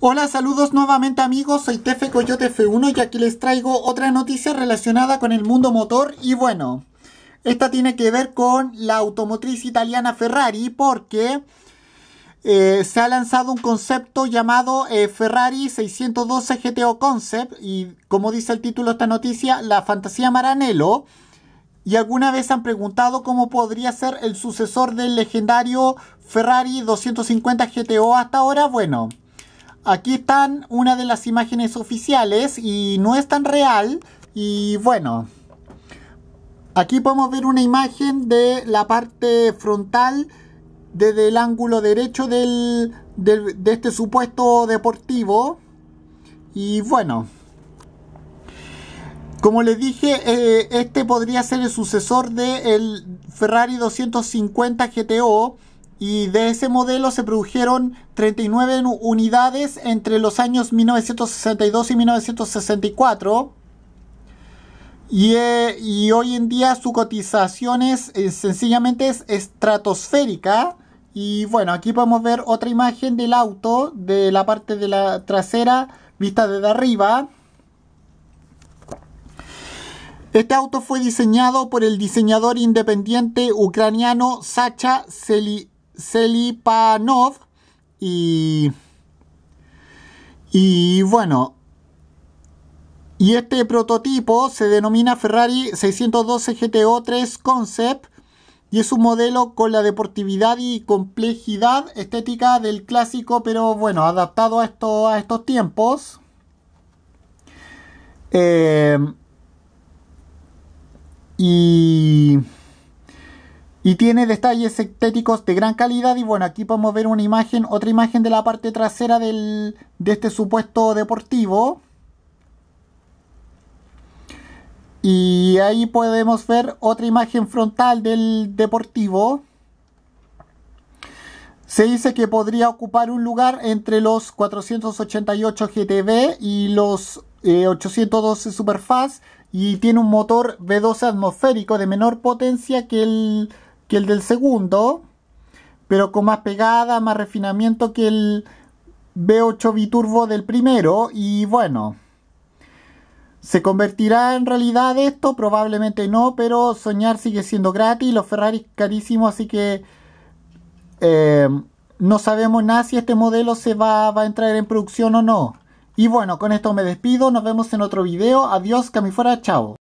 Hola, saludos nuevamente amigos, soy Tefe Coyote F1 y aquí les traigo otra noticia relacionada con el mundo motor y bueno, esta tiene que ver con la automotriz italiana Ferrari porque eh, se ha lanzado un concepto llamado eh, Ferrari 612 GTO Concept y como dice el título de esta noticia, la fantasía Maranello. ¿Y alguna vez han preguntado cómo podría ser el sucesor del legendario Ferrari 250 GTO hasta ahora? Bueno, Aquí están una de las imágenes oficiales y no es tan real. Y bueno, aquí podemos ver una imagen de la parte frontal desde el ángulo derecho de este supuesto deportivo. Y bueno, como les dije, eh, este podría ser el sucesor del Ferrari 250 GTO y de ese modelo se produjeron 39 unidades entre los años 1962 y 1964. Eh, y, hoy en día su cotización es, sencillamente es estratosférica. Y bueno, aquí podemos ver otra imagen del auto, de la parte de la trasera, vista desde arriba. Este auto fue diseñado por el diseñador independiente ucraniano Sacha Seli Selipanov y, y bueno, y este prototipo se denomina Ferrari 612 GTO 3 Concept y es un modelo con la deportividad y complejidad estética del clásico, pero bueno, adaptado a, a estos tiempos. Eh, y y tiene detalles estéticos de gran calidad. Y bueno, aquí podemos ver una imagen, otra imagen de la parte trasera del, de este supuesto deportivo. Y ahí podemos ver otra imagen frontal del deportivo. Se dice que podría ocupar un lugar entre los 488 GTB y los 812 eh, Superfast y tiene un motor V12 atmosférico de menor potencia que el que el del segundo, pero con más pegada, más refinamiento que el V8 biturbo del primero. Y bueno, ¿se convertirá en realidad esto? Probablemente no, pero soñar sigue siendo gratis. Los Ferrari carísimos, así que eh, no sabemos nada si este modelo se va, a entrar en producción o no. Y bueno, con esto me despido. Nos vemos en otro video. Adiós, que chao.